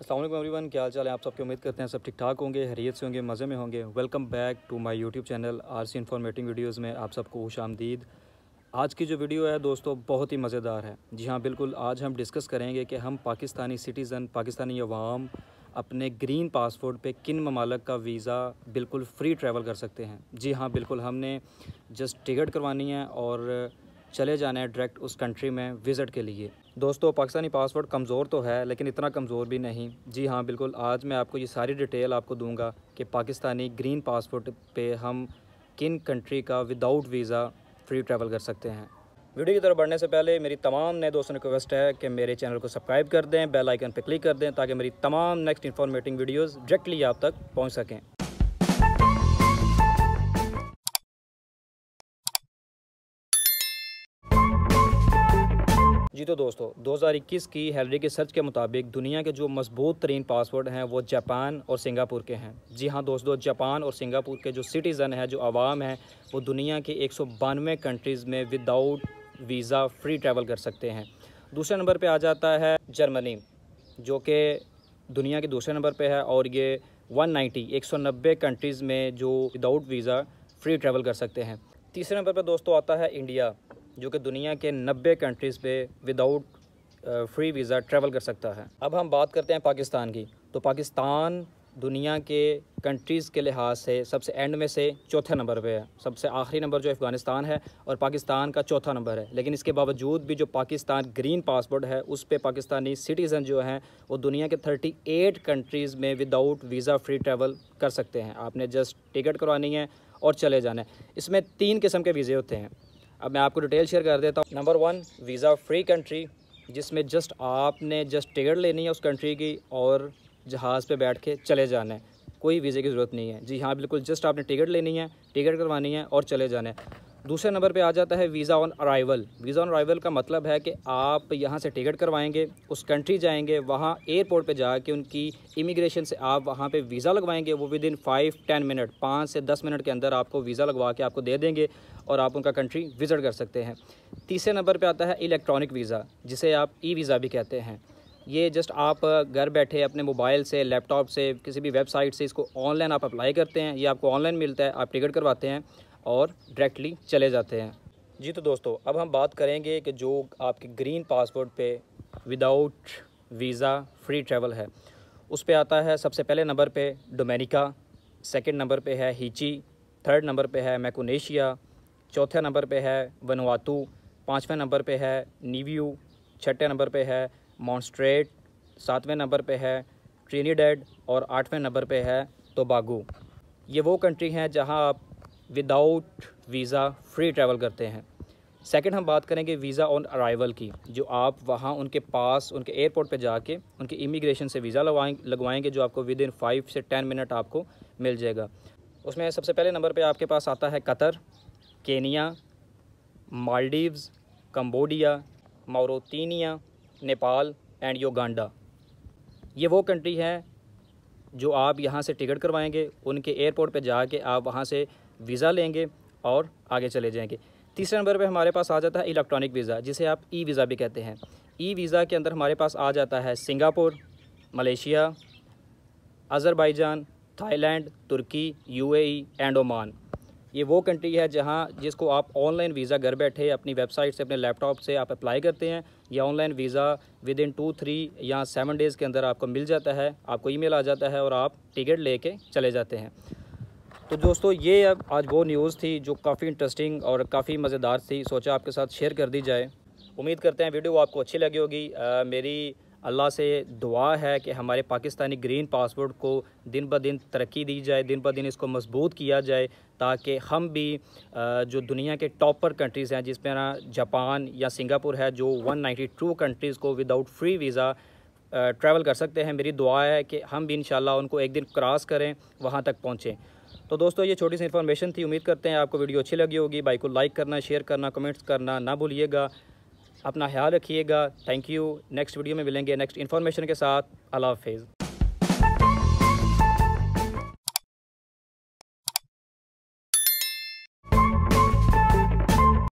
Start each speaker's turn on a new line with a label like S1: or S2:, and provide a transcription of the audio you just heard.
S1: Aslam one क्या हाल चाल है आप सबकी उम्मीद करते हैं सब ठीक ठाक होंगे हरीत से होंगे मज़े में होंगे welcome back to my YouTube channel RC informative videos में आप सबको खुश आमदीद आज की जो वीडियो है दोस्तों बहुत ही मज़ेदार है जी हाँ बिल्कुल आज हम डिस्कस करेंगे कि हम पाकिस्तानी सिटीज़न पाकिस्तानी अवाम अपने ग्रीन पासपोर्ट पर किन ममालक का वीज़ा बिल्कुल फ्री ट्रैवल कर सकते हैं जी हाँ बिल्कुल हमने जस्ट टिकट करवानी है और चले जाना है डायरेक्ट उस कंट्री में विज़िट के लिए दोस्तों पाकिस्तानी पासपोर्ट कमज़ोर तो है लेकिन इतना कमज़ोर भी नहीं जी हाँ बिल्कुल आज मैं आपको ये सारी डिटेल आपको दूंगा कि पाकिस्तानी ग्रीन पासपोर्ट पे हम किन कंट्री का विदाउट वीज़ा फ्री ट्रैवल कर सकते हैं वीडियो की तरफ बढ़ने से पहले मेरी तमाम नए दोस्तों ने रिक्वेस्ट है कि मेरे चैनल को सब्सक्राइब कर दें बेलाइकन पर क्लिक कर दें ताकि मेरी तमाम नेक्स्ट इन्फॉर्मेटिंग वीडियोज़ डायरेक्टली आप तक पहुँच सकें जी तो दोस्तों 2021 की हेलरी की सर्च के मुताबिक दुनिया के जो मजबूत तरीन पासवर्ड हैं वो जापान और सिंगापुर के हैं जी हाँ दोस्तों जापान और सिंगापुर के जो सिटीज़न हैं जो आवाम हैं वो दुनिया के एक कंट्रीज़ में विदाउट वीज़ा फ्री ट्रैवल कर सकते हैं दूसरे नंबर पर आ जाता है जर्मनी जो कि दुनिया के दूसरे नंबर पर है और ये 190 190 कंट्रीज़ में जो विदाउट वीज़ा फ्री ट्रैवल कर सकते हैं तीसरे नंबर पर दोस्तों आता है इंडिया जो कि दुनिया के नब्बे कंट्रीज़ पे विदाउट फ्री वीज़ा ट्रैवल कर सकता है अब हम बात करते हैं पाकिस्तान की तो पाकिस्तान दुनिया के कंट्रीज़ के लिहाज से सबसे एंड में से चौथे नंबर पे है सबसे आखिरी नंबर जो अफ़गानिस्तान है और पाकिस्तान का चौथा नंबर है लेकिन इसके बावजूद भी जो पाकिस्तान ग्रीन पासपोर्ट है उस पर पाकिस्तानी सिटीज़न जो हैं वो दुनिया के 38 कंट्रीज़ में विदाउट वीज़ा फ्री ट्रैवल कर सकते हैं आपने जस्ट टिकट करवानी है और चले जाना है इसमें तीन किस्म के वीज़े होते हैं अब मैं आपको डिटेल शेयर कर देता हूँ number one visa free country जिसमें जस्ट आपने जस्ट टिकट लेनी है उस कंट्री की और जहाज़ पे बैठ के चले जाना है कोई वीज़े की ज़रूरत नहीं है जी हाँ बिल्कुल जस्ट आपने टिकट लेनी है टिकट करवानी है और चले जाना है दूसरे नंबर पे आ जाता है visa on arrival visa on arrival का मतलब है कि आप यहाँ से टिकट करवाएंगे उस कंट्री जाएंगे वहाँ एयरपोर्ट पे जाके उनकी इमिग्रेशन से आप वहाँ पे वीज़ा लगवाएंगे वो within five ten minute पाँच से दस मिनट के अंदर आपको वीज़ा लगवा के आपको दे देंगे और आप उनका कंट्री विज़िट कर सकते हैं तीसरे नंबर पर आता है इलेक्ट्रॉनिक वीज़ा जिसे आप ई वीज़ा भी कहते हैं ये जस्ट आप घर बैठे अपने मोबाइल से लैपटॉप से किसी भी वेबसाइट से इसको ऑनलाइन आप अप्लाई करते हैं ये आपको ऑनलाइन मिलता है आप टिकट करवाते हैं और डायरेक्टली चले जाते हैं जी तो दोस्तों अब हम बात करेंगे कि जो आपके ग्रीन पासपोर्ट पे विदाउट वीज़ा फ्री ट्रैवल है उस पर आता है सबसे पहले नंबर पे डोमेनिका सेकंड नंबर पे है हीची थर्ड नंबर पे है मैकोनेशिया चौथे नंबर पे है वनवातू पाँचवें नंबर पे है नीव्यू छठे नंबर पे है मॉन्स्ट्रेट सातवें नंबर पे है ट्रीनीडेड और आठवें नंबर पे है तोबागू ये वो कंट्री हैं जहाँ आप विदाउट वीज़ा फ्री ट्रैवल करते हैं सेकंड हम बात करेंगे वीज़ा ऑन अराइवल की जो आप वहाँ उनके पास उनके एयरपोर्ट पे जाके उनके इमिग्रेशन से वीज़ा लगवाएंगे लगवाएंगे जो आपको विद इन फाइव से टेन मिनट आपको मिल जाएगा उसमें सबसे पहले नंबर पे आपके पास आता है Qatar Kenya Maldives Cambodia Mauritania Nepal and Uganda ये वो कंट्री हैं जो आप यहाँ से टिकट करवाएंगे उनके एयरपोर्ट पे जाके आप वहाँ से वीज़ा लेंगे और आगे चले जाएंगे तीसरे नंबर पे हमारे पास आ जाता है इलेक्ट्रॉनिक वीज़ा जिसे आप ई वीज़ा भी कहते हैं ई वीज़ा के अंदर हमारे पास आ जाता है सिंगापुर मलेशिया अज़रबैजान थाईलैंड तुर्की यूएई एंड ओमान ये वो कंट्री है जहाँ जिसको आप ऑनलाइन वीज़ा घर बैठे अपनी वेबसाइट से अपने लैपटॉप से आप अप्लाई करते हैं या online visa within two three या सेवन डेज़ के अंदर आपको मिल जाता है आपको ईमेल आ जाता है और आप टिकट लेके चले जाते हैं तो दोस्तों ये अब आज वो न्यूज़ थी जो काफ़ी इंटरेस्टिंग और काफ़ी मज़ेदार थी सोचा आपके साथ शेयर कर दी जाए उम्मीद करते हैं वीडियो आपको अच्छी लगी होगी मेरी अल्लाह से दुआ है कि हमारे पाकिस्तानी ग्रीन पासपोर्ट को दिन ब दिन तरक्की दी जाए दिन ब दिन इसको मजबूत किया जाए ताकि हम भी जो दुनिया के टॉपर कंट्रीज़ हैं जिसमें ना जापान या सिंगापुर है जो 192 कंट्रीज़ को विदाउट फ्री वीज़ा ट्रैवल कर सकते हैं मेरी दुआ है कि हम भी इन उनको एक दिन क्रॉस करें वहाँ तक पहुँचें तो दोस्तों ये छोटी सी इन्फॉर्मेशन थी उम्मीद करते हैं आपको वीडियो अच्छी लगी होगी बाइक को लाइक करना शेयर करना कमेंट्स करना ना भूलिएगा अपना ख्याल रखिएगा थैंक यू नेक्स्ट वीडियो में मिलेंगे नेक्स्ट इन्फॉर्मेशन के साथ अला हाफिज़